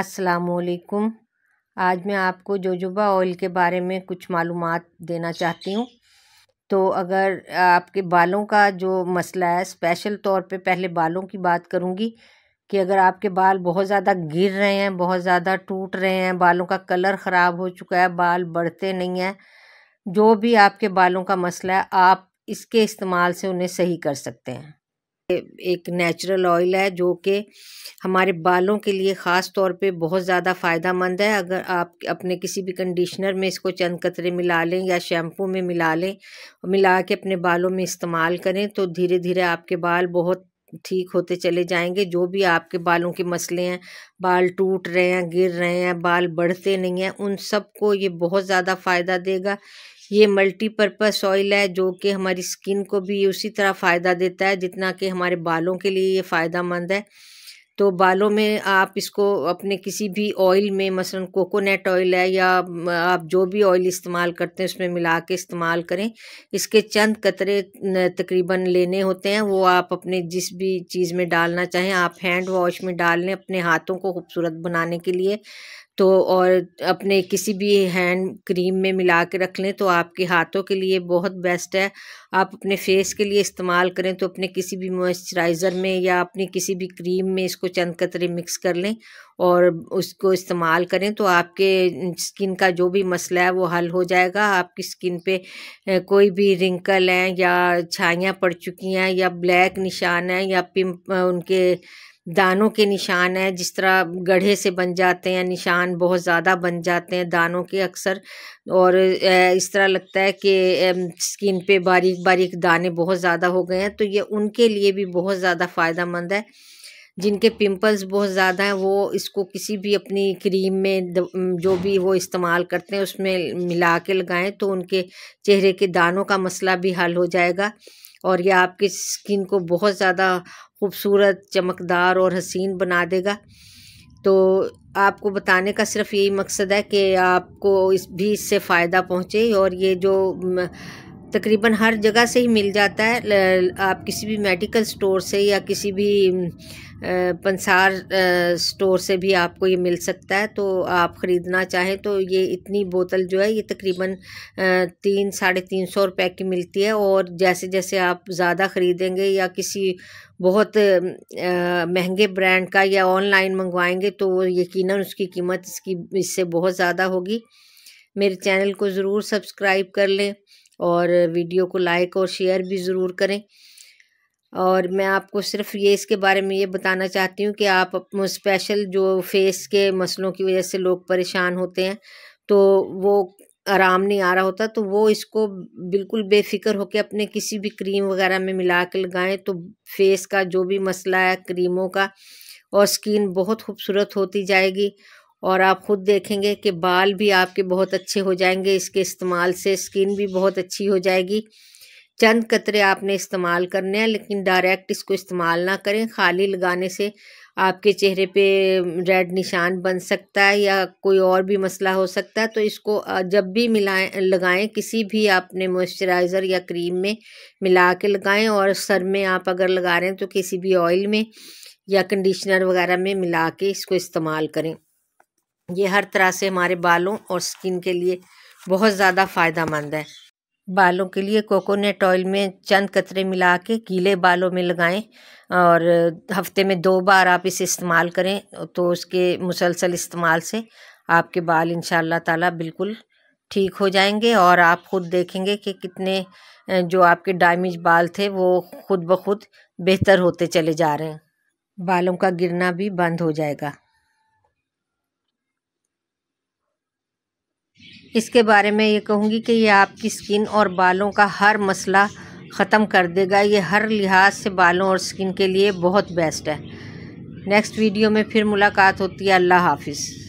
असलकुम आज मैं आपको जोजुबा ऑयल के बारे में कुछ मालूम देना चाहती हूँ तो अगर आपके बालों का जो मसला है स्पेशल तौर पे पहले बालों की बात करूँगी कि अगर आपके बाल बहुत ज़्यादा गिर रहे हैं बहुत ज़्यादा टूट रहे हैं बालों का कलर ख़राब हो चुका है बाल बढ़ते नहीं हैं जो भी आपके बालों का मसला है आप इसके इस्तेमाल से उन्हें सही कर सकते हैं एक नेचुरल ऑयल है जो कि हमारे बालों के लिए ख़ास तौर पे बहुत ज़्यादा फ़ायदा मंद है अगर आप अपने किसी भी कंडीशनर में इसको चंद कतरे मिला लें या शैम्पू में मिला लें मिला के अपने बालों में इस्तेमाल करें तो धीरे धीरे आपके बाल बहुत ठीक होते चले जाएंगे जो भी आपके बालों के मसले हैं बाल टूट रहे हैं गिर रहे हैं बाल बढ़ते नहीं हैं उन सब को ये बहुत ज़्यादा फ़ायदा देगा ये मल्टीपर्पज़ ऑयल है जो कि हमारी स्किन को भी उसी तरह फ़ायदा देता है जितना कि हमारे बालों के लिए ये फ़ायदा मंद है तो बालों में आप इसको अपने किसी भी ऑयल में मसलन कोकोनट ऑयल है या आप जो भी ऑयल इस्तेमाल करते हैं उसमें मिला के इस्तेमाल करें इसके चंद कतरे तकरीबन लेने होते हैं वो आप अपने जिस भी चीज़ में डालना चाहें आप हैंड वॉश में डाल लें अपने हाथों को खूबसूरत बनाने के लिए तो और अपने किसी भी हैंड क्रीम में मिला के रख लें तो आपके हाथों के लिए बहुत बेस्ट है आप अपने फेस के लिए इस्तेमाल करें तो अपने किसी भी मॉइस्चराइज़र में या अपनी किसी भी क्रीम में इसको चंद कतरे मिक्स कर लें और उसको इस्तेमाल करें तो आपके स्किन का जो भी मसला है वो हल हो जाएगा आपकी स्किन पे कोई भी रिंकल हैं या छाइयाँ पड़ चुकी हैं या ब्लैक निशान हैं या पिम उनके दानों के निशान हैं जिस तरह गढ़े से बन जाते हैं निशान बहुत ज़्यादा बन जाते हैं दानों के अक्सर और इस तरह लगता है कि स्किन पे बारीक बारीक दाने बहुत ज़्यादा हो गए हैं तो ये उनके लिए भी बहुत ज़्यादा फ़ायदा मंद है जिनके पिंपल्स बहुत ज़्यादा हैं वो इसको किसी भी अपनी क्रीम में जो भी वो इस्तेमाल करते हैं उसमें मिला के लगाएँ तो उनके चेहरे के दानों का मसला भी हल हो जाएगा और यह आपकी स्किन को बहुत ज़्यादा खूबसूरत चमकदार और हसीन बना देगा तो आपको बताने का सिर्फ यही मकसद है कि आपको इस भी इससे फ़ायदा पहुँचे और ये जो तकरीबन हर जगह से ही मिल जाता है आप किसी भी मेडिकल स्टोर से या किसी भी पंसार स्टोर से भी आपको ये मिल सकता है तो आप ख़रीदना चाहें तो ये इतनी बोतल जो है ये तकरीबन तीन साढ़े तीन सौ रुपए की मिलती है और जैसे जैसे आप ज़्यादा ख़रीदेंगे या किसी बहुत महंगे ब्रांड का या ऑनलाइन मंगवाएंगे तो यकीन उसकी कीमत इसकी इससे बहुत ज़्यादा होगी मेरे चैनल को ज़रूर सब्सक्राइब कर लें और वीडियो को लाइक और शेयर भी ज़रूर करें और मैं आपको सिर्फ ये इसके बारे में ये बताना चाहती हूँ कि आप स्पेशल जो फेस के मसलों की वजह से लोग परेशान होते हैं तो वो आराम नहीं आ रहा होता तो वो इसको बिल्कुल बेफिक्र होकर अपने किसी भी क्रीम वगैरह में मिला के लगाएं तो फेस का जो भी मसला है क्रीमों का और स्किन बहुत खूबसूरत होती जाएगी और आप ख़ुद देखेंगे कि बाल भी आपके बहुत अच्छे हो जाएंगे इसके इस्तेमाल से स्किन भी बहुत अच्छी हो जाएगी चंद कतरे आपने इस्तेमाल करने हैं लेकिन डायरेक्ट इसको इस्तेमाल ना करें खाली लगाने से आपके चेहरे पे रेड निशान बन सकता है या कोई और भी मसला हो सकता है तो इसको जब भी मिलाएं लगाएं किसी भी आपने मॉइस्चराइज़र या क्रीम में मिला के लगाएं और सर में आप अगर लगा रहे हैं तो किसी भी ऑयल में या कंडीशनर वगैरह में मिला के इसको इस्तेमाल करें ये हर तरह से हमारे बालों और स्किन के लिए बहुत ज़्यादा फ़ायदा मंद है बालों के लिए कोकोनट ऑयल में चंद कतरे मिला के गीले बालों में लगाएं और हफ्ते में दो बार आप इसे इस्तेमाल करें तो उसके मुसलसल इस्तेमाल से आपके बाल इन ताला बिल्कुल ठीक हो जाएंगे और आप खुद देखेंगे कि कितने जो आपके डैमेज बाल थे वो खुद ब खुद बेहतर होते चले जा रहे हैं बालों का गिरना भी बंद हो जाएगा इसके बारे में ये कहूँगी कि ये आपकी स्किन और बालों का हर मसला ख़त्म कर देगा ये हर लिहाज से बालों और स्किन के लिए बहुत बेस्ट है नेक्स्ट वीडियो में फिर मुलाकात होती है अल्लाह हाफिज़